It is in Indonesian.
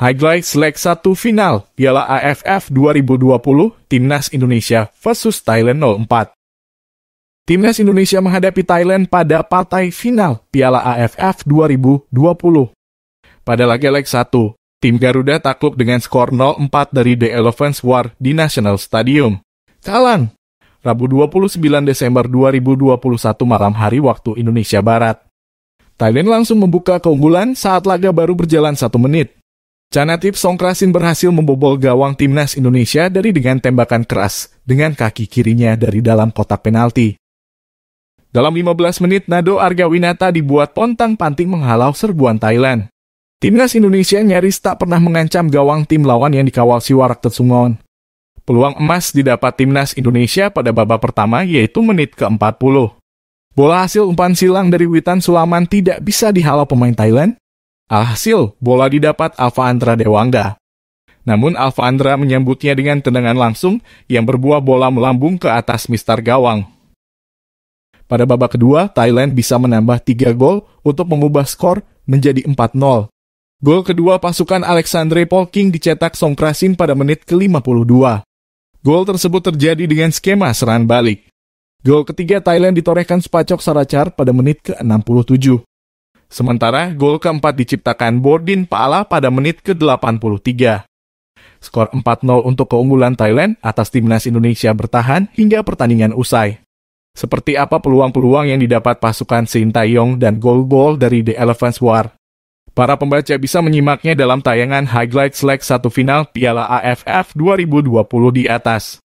Highlight Select 1 Final Piala AFF 2020 Timnas Indonesia versus Thailand 04. Timnas Indonesia menghadapi Thailand pada partai final Piala AFF 2020. Pada laga leg 1, tim Garuda takluk dengan skor 0-4 dari The Elephants War di National Stadium. Kalan, Rabu 29 Desember 2021 malam hari waktu Indonesia Barat. Thailand langsung membuka keunggulan saat laga baru berjalan 1 menit. Canatip Songkrasin berhasil membobol gawang timnas Indonesia dari dengan tembakan keras dengan kaki kirinya dari dalam kotak penalti. Dalam 15 menit, Nado Argawinata dibuat pontang-panting menghalau serbuan Thailand. Timnas Indonesia nyaris tak pernah mengancam gawang tim lawan yang dikawal Siwarak Tetsungon. Peluang emas didapat timnas Indonesia pada babak pertama yaitu menit ke-40. Bola hasil umpan silang dari Witan Sulaman tidak bisa dihalau pemain Thailand Alhasil, bola didapat Alfa Dewangga. Namun Alfa Andra menyambutnya dengan tendangan langsung yang berbuah bola melambung ke atas Mister Gawang. Pada babak kedua, Thailand bisa menambah 3 gol untuk mengubah skor menjadi 4-0. Gol kedua pasukan Alexandre Polking dicetak Songkrasin pada menit ke-52. Gol tersebut terjadi dengan skema serangan balik. Gol ketiga Thailand ditorehkan Spacok Saracar pada menit ke-67. Sementara gol keempat diciptakan Bordin Paala pada menit ke-83. Skor 4-0 untuk keunggulan Thailand atas timnas Indonesia bertahan hingga pertandingan usai. Seperti apa peluang-peluang yang didapat pasukan Sintayong dan gol-gol dari The Elephants War? Para pembaca bisa menyimaknya dalam tayangan Highlight Select 1 Final Piala AFF 2020 di atas.